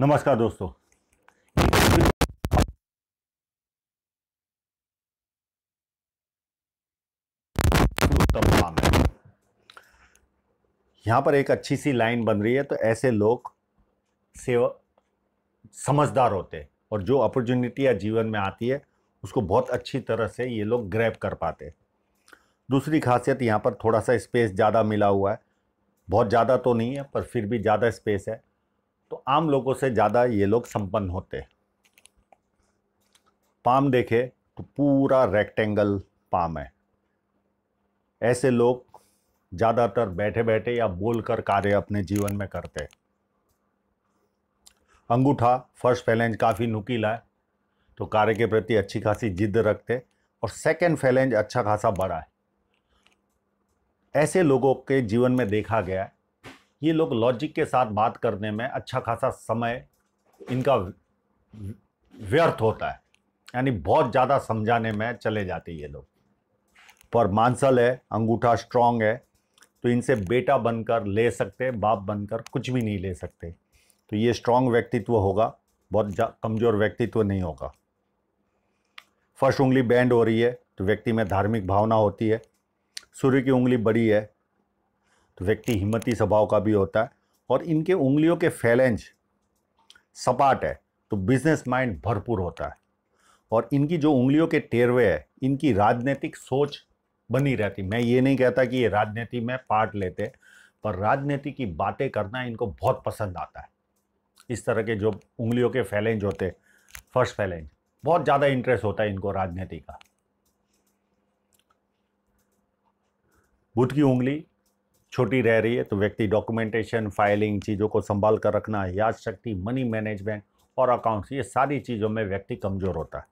नमस्कार दोस्तों यहाँ पर एक अच्छी सी लाइन बन रही है तो ऐसे लोग सेवा समझदार होते हैं और जो अपॉर्चुनिटी या जीवन में आती है उसको बहुत अच्छी तरह से ये लोग ग्रैप कर पाते दूसरी खासियत यहाँ पर थोड़ा सा स्पेस ज़्यादा मिला हुआ है बहुत ज़्यादा तो नहीं है पर फिर भी ज़्यादा स्पेस है तो आम लोगों से ज़्यादा ये लोग संपन्न होते पाम देखे तो पूरा रेक्टेंगल पाम है ऐसे लोग ज़्यादातर बैठे बैठे या बोलकर कार्य अपने जीवन में करते अंगूठा फर्स्ट फैलेंज काफ़ी नुकीला है तो कार्य के प्रति अच्छी खासी जिद रखते और सेकेंड फैलेंज अच्छा खासा बड़ा है ऐसे लोगों के जीवन में देखा गया है ये लोग लॉजिक के साथ बात करने में अच्छा खासा समय इनका व्यर्थ होता है यानी बहुत ज़्यादा समझाने में चले जाते ये लोग पर मांसल है अंगूठा स्ट्रांग है तो इनसे बेटा बनकर ले सकते बाप बनकर कुछ भी नहीं ले सकते तो ये स्ट्रांग व्यक्तित्व होगा बहुत कमज़ोर व्यक्तित्व नहीं होगा फर्स्ट उंगली बैंड हो रही है तो व्यक्ति में धार्मिक भावना होती है सूर्य की उंगली बड़ी है तो व्यक्ति हिम्मती स्वभाव का भी होता है और इनके उंगलियों के फैलेंज सपाट है तो बिजनेस माइंड भरपूर होता है और इनकी जो उंगलियों के टेरवे है इनकी राजनीतिक सोच बनी रहती मैं ये नहीं कहता कि ये राजनीति में पार्ट लेते पर राजनीति की बातें करना इनको बहुत पसंद आता है इस तरह के जो उंगलियों के फैलेंज होते फर्स्ट फैलेंज बहुत ज़्यादा इंटरेस्ट होता है इनको राजनीति का बुध की उंगली छोटी रह रही है तो व्यक्ति डॉक्यूमेंटेशन फाइलिंग चीज़ों को संभाल कर रखना याद शक्ति मनी मैनेजमेंट और अकाउंट्स ये सारी चीज़ों में व्यक्ति कमज़ोर होता है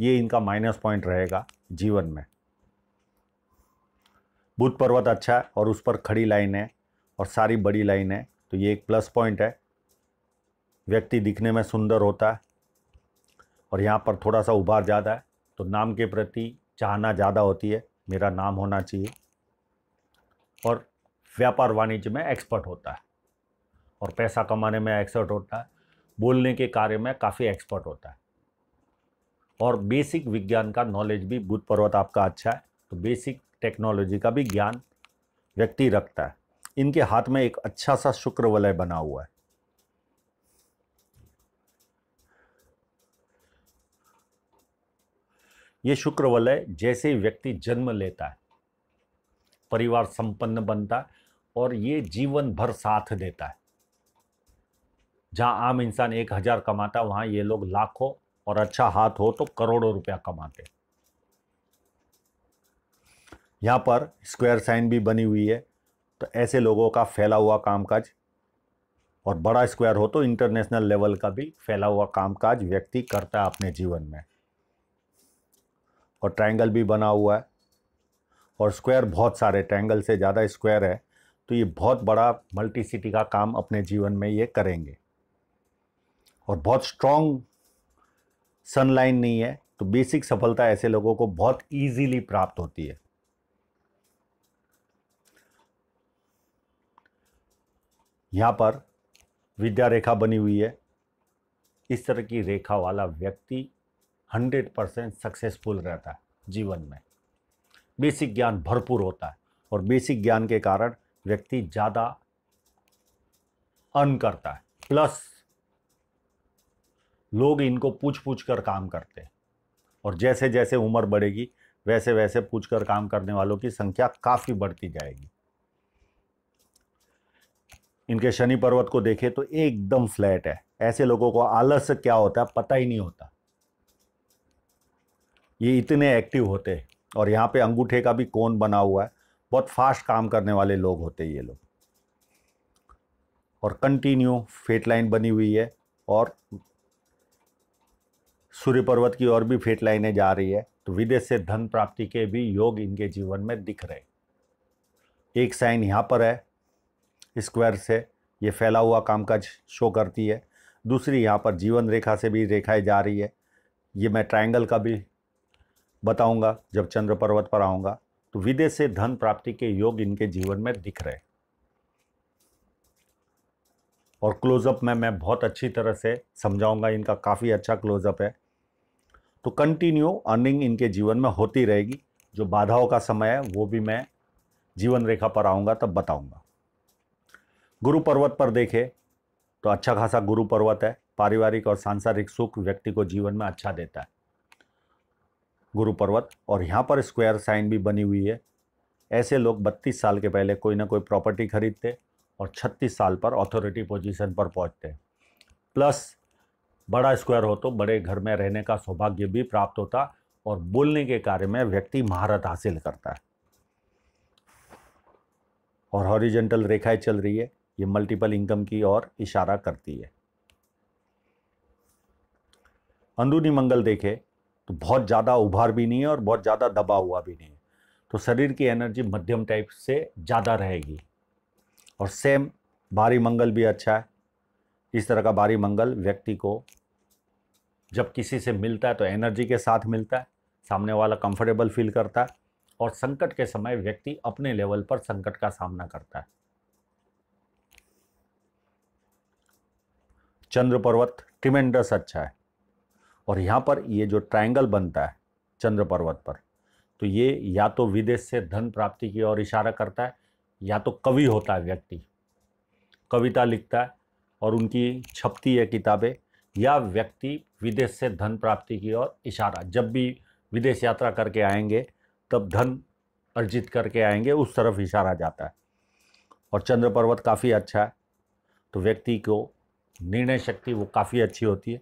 ये इनका माइनस पॉइंट रहेगा जीवन में बुध पर्वत अच्छा है और उस पर खड़ी लाइन है और सारी बड़ी लाइन है तो ये एक प्लस पॉइंट है व्यक्ति दिखने में सुंदर होता है और यहाँ पर थोड़ा सा उभार ज़्यादा है तो नाम के प्रति चाहना ज़्यादा होती है मेरा नाम होना चाहिए और व्यापार वाणिज्य में एक्सपर्ट होता है और पैसा कमाने में एक्सपर्ट होता है बोलने के कार्य में काफ़ी एक्सपर्ट होता है और बेसिक विज्ञान का नॉलेज भी बुध पर्वत आपका अच्छा है तो बेसिक टेक्नोलॉजी का भी ज्ञान व्यक्ति रखता है इनके हाथ में एक अच्छा सा शुक्र वलय बना हुआ है ये शुक्र वलय जैसे ही व्यक्ति जन्म लेता है परिवार संपन्न बनता है और ये जीवन भर साथ देता है जहाँ आम इंसान एक हज़ार कमाता वहाँ ये लोग लाखों और अच्छा हाथ हो तो करोड़ों रुपया कमाते यहाँ पर स्क्वायर साइन भी बनी हुई है तो ऐसे लोगों का फैला हुआ कामकाज और बड़ा स्क्वायर हो तो इंटरनेशनल लेवल का भी फैला हुआ कामकाज व्यक्ति करता है अपने जीवन में और ट्रायंगल भी बना हुआ है और स्क्वायर बहुत सारे ट्रायंगल से ज़्यादा स्क्वायर है तो ये बहुत बड़ा मल्टी सिटी का काम अपने जीवन में ये करेंगे और बहुत स्ट्रॉन्ग सनलाइन नहीं है तो बेसिक सफलता ऐसे लोगों को बहुत इजीली प्राप्त होती है यहां पर विद्या रेखा बनी हुई है इस तरह की रेखा वाला व्यक्ति 100 परसेंट सक्सेसफुल रहता है जीवन में बेसिक ज्ञान भरपूर होता है और बेसिक ज्ञान के कारण व्यक्ति ज़्यादा अर्न करता है प्लस लोग इनको पूछ पूछ कर काम करते हैं और जैसे जैसे उम्र बढ़ेगी वैसे वैसे पूछ कर काम करने वालों की संख्या काफ़ी बढ़ती जाएगी इनके शनि पर्वत को देखें तो एकदम फ्लैट है ऐसे लोगों को आलस क्या होता है पता ही नहीं होता ये इतने एक्टिव होते हैं और यहाँ पे अंगूठे का भी कोन बना हुआ है बहुत फास्ट काम करने वाले लोग होते हैं ये लोग और कंटिन्यू फेट लाइन बनी हुई है और सूर्य पर्वत की ओर भी फेट लाइनें जा रही है तो विदेश से धन प्राप्ति के भी योग इनके जीवन में दिख रहे एक साइन यहाँ पर है स्क्वायर से ये फैला हुआ कामकाज शो करती है दूसरी यहाँ पर जीवन रेखा से भी रेखाएं जा रही है ये मैं ट्रायंगल का भी बताऊंगा जब चंद्र पर्वत पर आऊँगा तो विदेश से धन प्राप्ति के योग इनके जीवन में दिख रहे और क्लोजअप में मैं बहुत अच्छी तरह से समझाऊंगा इनका काफ़ी अच्छा क्लोजअप है तो कंटिन्यू अर्निंग इनके जीवन में होती रहेगी जो बाधाओं का समय है वो भी मैं जीवन रेखा पर आऊँगा तब बताऊँगा गुरु पर्वत पर देखें तो अच्छा खासा गुरु पर्वत है पारिवारिक और सांसारिक सुख व्यक्ति को जीवन में अच्छा देता है गुरु पर्वत और यहाँ पर स्क्वायर साइन भी बनी हुई है ऐसे लोग 32 साल के पहले कोई ना कोई प्रॉपर्टी खरीदते और 36 साल पर अथॉरिटी पोजीशन पर पहुँचते प्लस बड़ा स्क्वायर हो तो बड़े घर में रहने का सौभाग्य भी प्राप्त होता और बोलने के कार्य में व्यक्ति महारत हासिल करता है और हॉरिजेंटल रेखाएं चल रही है ये मल्टीपल इनकम की ओर इशारा करती है अंदरूनी मंगल देखे तो बहुत ज़्यादा उभार भी नहीं है और बहुत ज़्यादा दबा हुआ भी नहीं है तो शरीर की एनर्जी मध्यम टाइप से ज़्यादा रहेगी और सेम बारी मंगल भी अच्छा है इस तरह का बारी मंगल व्यक्ति को जब किसी से मिलता है तो एनर्जी के साथ मिलता है सामने वाला कंफर्टेबल फील करता है और संकट के समय व्यक्ति अपने लेवल पर संकट का सामना करता है चंद्र पर्वत ट्रिमेंडस अच्छा है और यहाँ पर ये जो ट्रायंगल बनता है चंद्र पर्वत पर तो ये या तो विदेश से धन प्राप्ति की ओर इशारा करता है या तो कवि होता है व्यक्ति कविता लिखता है और उनकी छपती है किताबें या व्यक्ति विदेश से धन प्राप्ति की ओर इशारा जब भी विदेश यात्रा करके आएंगे तब धन अर्जित करके आएंगे उस तरफ इशारा जाता है और चंद्र पर्वत काफ़ी अच्छा है तो व्यक्ति को निर्णय शक्ति वो काफ़ी अच्छी होती है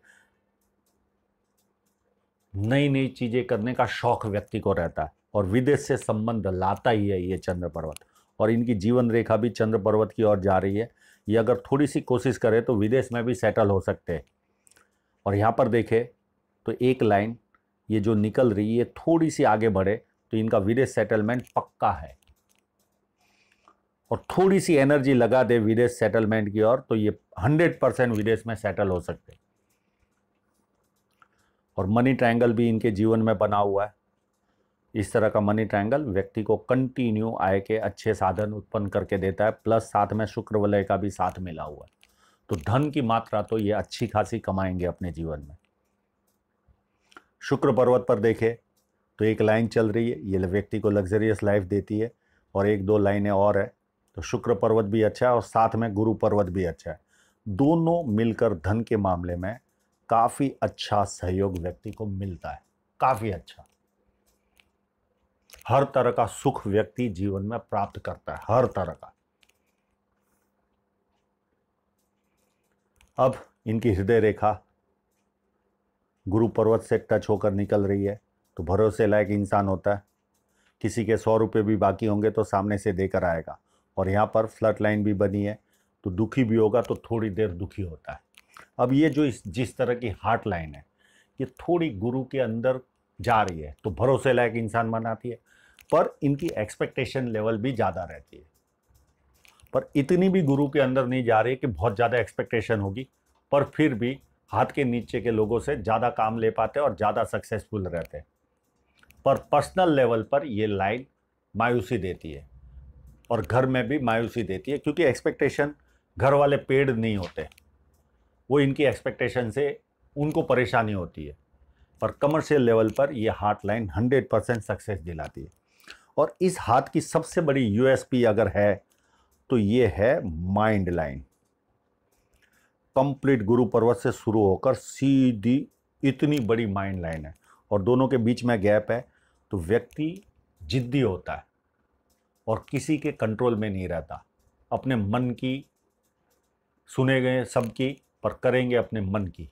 नई नई चीज़ें करने का शौक व्यक्ति को रहता है और विदेश से संबंध लाता ही है ये चंद्र पर्वत और इनकी जीवन रेखा भी चंद्र पर्वत की ओर जा रही है ये अगर थोड़ी सी कोशिश करें तो विदेश में भी सेटल हो सकते हैं और यहाँ पर देखें तो एक लाइन ये जो निकल रही है थोड़ी सी आगे बढ़े तो इनका विदेश सेटलमेंट पक्का है और थोड़ी सी एनर्जी लगा दे विदेश सेटलमेंट की ओर तो ये हंड्रेड परसेंट विदेश में सेटल हो सकते और मनी ट्रायंगल भी इनके जीवन में बना हुआ है इस तरह का मनी ट्रायंगल व्यक्ति को कंटिन्यू आय के अच्छे साधन उत्पन्न करके देता है प्लस साथ में शुक्र वलय का भी साथ मिला हुआ है तो धन की मात्रा तो ये अच्छी खासी कमाएंगे अपने जीवन में शुक्र पर्वत पर देखें तो एक लाइन चल रही है ये व्यक्ति को लग्जरियस लाइफ देती है और एक दो लाइनें और है तो शुक्र पर्वत भी अच्छा है और साथ में गुरु पर्वत भी अच्छा है दोनों मिलकर धन के मामले में काफ़ी अच्छा सहयोग व्यक्ति को मिलता है काफ़ी अच्छा हर तरह का सुख व्यक्ति जीवन में प्राप्त करता है हर तरह का अब इनकी हृदय रेखा गुरु पर्वत से टच होकर निकल रही है तो भरोसे लायक इंसान होता है किसी के सौ रुपये भी बाकी होंगे तो सामने से देकर आएगा और यहाँ पर फ्लट लाइन भी बनी है तो दुखी भी होगा तो थोड़ी देर दुखी होता है अब ये जो इस जिस तरह की हार्ट लाइन है ये थोड़ी गुरु के अंदर जा रही है तो भरोसे लायक इंसान बनाती है पर इनकी एक्सपेक्टेशन लेवल भी ज़्यादा रहती है पर इतनी भी गुरु के अंदर नहीं जा रही है कि बहुत ज़्यादा एक्सपेक्टेशन होगी पर फिर भी हाथ के नीचे के लोगों से ज़्यादा काम ले पाते हैं और ज़्यादा सक्सेसफुल रहते हैं पर पर्सनल लेवल पर ये लाइन मायूसी देती है और घर में भी मायूसी देती है क्योंकि एक्सपेक्टेशन घर वाले पेड़ नहीं होते वो इनकी एक्सपेक्टेशन से उनको परेशानी होती है पर कमर्शियल लेवल पर ये heart line hundred percent success दिलाती है और इस हाथ की सबसे बड़ी यूएसपी अगर है तो ये है माइंड लाइन कंप्लीट गुरु पर्वत से शुरू होकर सीधी इतनी बड़ी माइंड लाइन है और दोनों के बीच में गैप है तो व्यक्ति जिद्दी होता है और किसी के कंट्रोल में नहीं रहता अपने मन की सुने गए सबकी पर करेंगे अपने मन की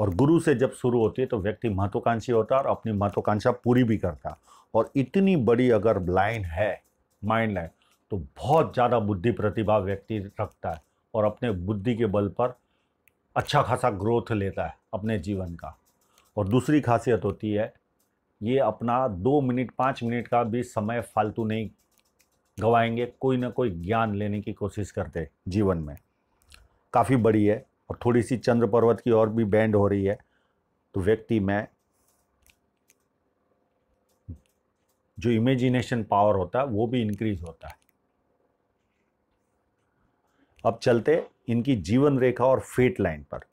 और गुरु से जब शुरू होती है तो व्यक्ति महत्वाकांक्षी होता है और अपनी महत्वाकांक्षा पूरी भी करता और इतनी बड़ी अगर लाइन है माइंड लाइन तो बहुत ज़्यादा बुद्धि प्रतिभा व्यक्ति रखता है और अपने बुद्धि के बल पर अच्छा खासा ग्रोथ लेता है अपने जीवन का और दूसरी खासियत होती है ये अपना दो मिनट पाँच मिनट का भी समय फालतू नहीं गवाएंगे कोई ना कोई ज्ञान लेने की कोशिश करते जीवन में काफ़ी बड़ी है और थोड़ी सी चंद्र पर्वत की ओर भी बैंड हो रही है तो व्यक्ति में जो इमेजिनेशन पावर होता है वो भी इंक्रीज होता है अब चलते इनकी जीवन रेखा और फेट लाइन पर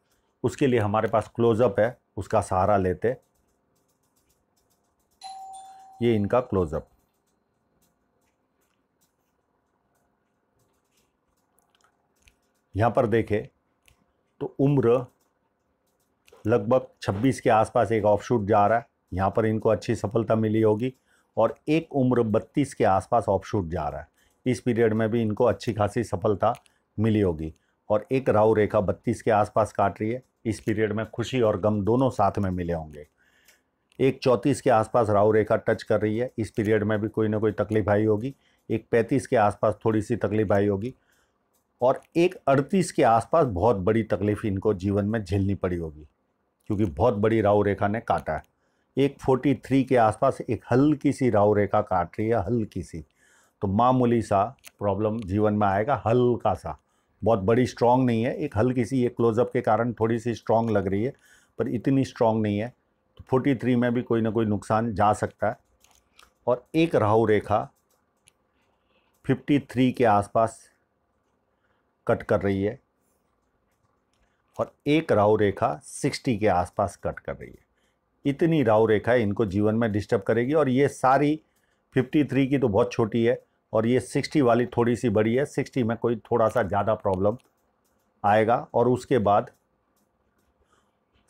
उसके लिए हमारे पास क्लोजअप है उसका सहारा लेते ये इनका क्लोजअप यहाँ पर देखें तो उम्र लगभग 26 के आसपास एक ऑफ शूट जा रहा है यहाँ पर इनको अच्छी सफलता मिली होगी और एक उम्र 32 के आसपास ऑफ शूट जा रहा है इस पीरियड में भी इनको अच्छी खासी सफलता मिली होगी और एक राहु रेखा 32 के आसपास काट रही है इस पीरियड में खुशी और गम दोनों साथ में मिले होंगे एक चौंतीस के आसपास राहु रेखा टच कर रही है इस पीरियड में भी कोई ना कोई तकलीफ आई होगी एक पैंतीस के आसपास थोड़ी सी तकलीफ आई होगी और एक अड़तीस के आसपास बहुत बड़ी तकलीफ इनको जीवन में झेलनी पड़ी होगी क्योंकि बहुत बड़ी राहु रेखा ने काटा है एक फोर्टी थ्री के आसपास एक हल्की सी राहु रेखा काट रही है हल्की सी तो मामूली सा प्रॉब्लम जीवन में आएगा हल्का सा बहुत बड़ी स्ट्रांग नहीं है एक हल्की सी ये क्लोजअप के कारण थोड़ी सी स्ट्रांग लग रही है पर इतनी स्ट्रांग नहीं है तो फोर्टी थ्री में भी कोई ना कोई नुकसान जा सकता है और एक राहु रेखा फिफ्टी थ्री के आसपास कट कर रही है और एक राहु रेखा 60 के आसपास कट कर रही है इतनी राहु रेखा इनको जीवन में डिस्टर्ब करेगी और ये सारी 53 की तो बहुत छोटी है और ये 60 वाली थोड़ी सी बड़ी है 60 में कोई थोड़ा सा ज़्यादा प्रॉब्लम आएगा और उसके बाद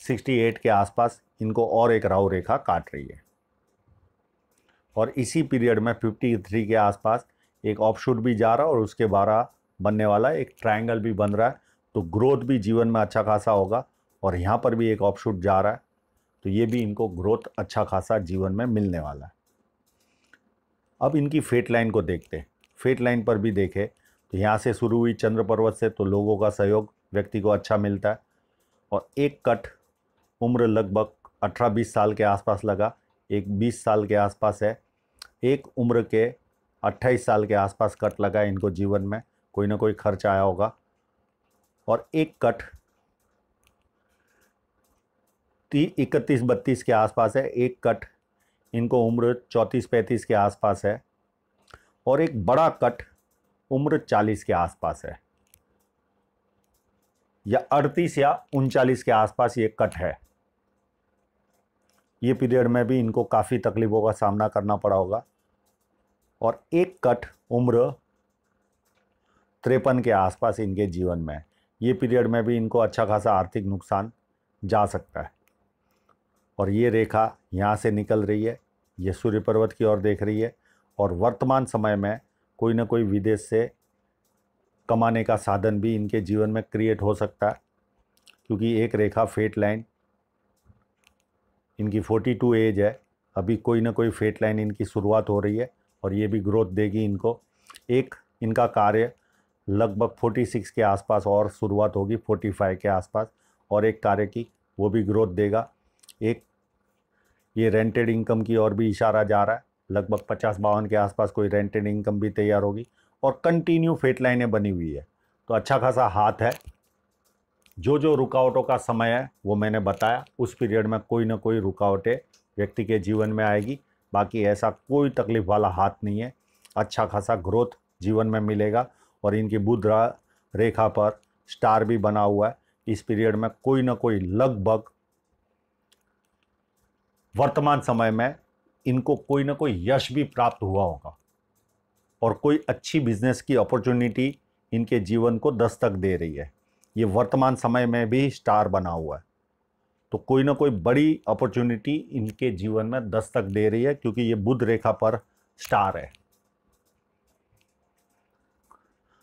68 के आसपास इनको और एक राहु रेखा काट रही है और इसी पीरियड में 53 के आसपास एक ऑफ शूट भी जा रहा और उसके बारह बनने वाला है एक ट्रायंगल भी बन रहा है तो ग्रोथ भी जीवन में अच्छा खासा होगा और यहाँ पर भी एक ऑपशूट जा रहा है तो ये भी इनको ग्रोथ अच्छा खासा जीवन में मिलने वाला है अब इनकी फेट लाइन को देखते हैं फेट लाइन पर भी देखें तो यहाँ से शुरू हुई चंद्र पर्वत से तो लोगों का सहयोग व्यक्ति को अच्छा मिलता है और एक कट उम्र लगभग अठारह बीस साल के आसपास लगा एक बीस साल के आसपास है एक उम्र के अट्ठाईस साल के आसपास कट लगा इनको जीवन में कोई ना कोई खर्च आया होगा और एक कट ती इकतीस बत्तीस के आसपास है एक कट इनको उम्र चौंतीस पैंतीस के आसपास है और एक बड़ा कट उम्र चालीस के आसपास है या अड़तीस या उनचालीस के आसपास ये कट है ये पीरियड में भी इनको काफ़ी तकलीफ़ों का सामना करना पड़ा होगा और एक कट उम्र तिरपन के आसपास इनके जीवन में ये पीरियड में भी इनको अच्छा खासा आर्थिक नुकसान जा सकता है और ये रेखा यहाँ से निकल रही है ये सूर्य पर्वत की ओर देख रही है और वर्तमान समय में कोई ना कोई विदेश से कमाने का साधन भी इनके जीवन में क्रिएट हो सकता है क्योंकि एक रेखा फेट लाइन इनकी 42 एज है अभी कोई ना कोई फेट लाइन इनकी शुरुआत हो रही है और ये भी ग्रोथ देगी इनको एक इनका कार्य लगभग 46 के आसपास और शुरुआत होगी 45 के आसपास और एक कार्य की वो भी ग्रोथ देगा एक ये रेंटेड इनकम की और भी इशारा जा रहा है लगभग पचास बावन के आसपास कोई रेंटेड इनकम भी तैयार होगी और कंटिन्यू फेट लाइनें बनी हुई है तो अच्छा खासा हाथ है जो जो रुकावटों का समय है वो मैंने बताया उस पीरियड में कोई ना कोई रुकावटें व्यक्ति के जीवन में आएगी बाकी ऐसा कोई तकलीफ वाला हाथ नहीं है अच्छा खासा ग्रोथ जीवन में मिलेगा और इनकी बुध रेखा पर स्टार भी बना हुआ है इस पीरियड में कोई ना कोई लगभग वर्तमान समय में इनको कोई ना कोई यश भी प्राप्त हुआ होगा और कोई अच्छी बिजनेस की अपॉर्चुनिटी इनके जीवन को दस्तक दे रही है ये वर्तमान समय में भी स्टार बना हुआ है तो कोई ना कोई बड़ी अपॉर्चुनिटी इनके जीवन में दस्तक दे रही है क्योंकि ये बुध रेखा पर स्टार है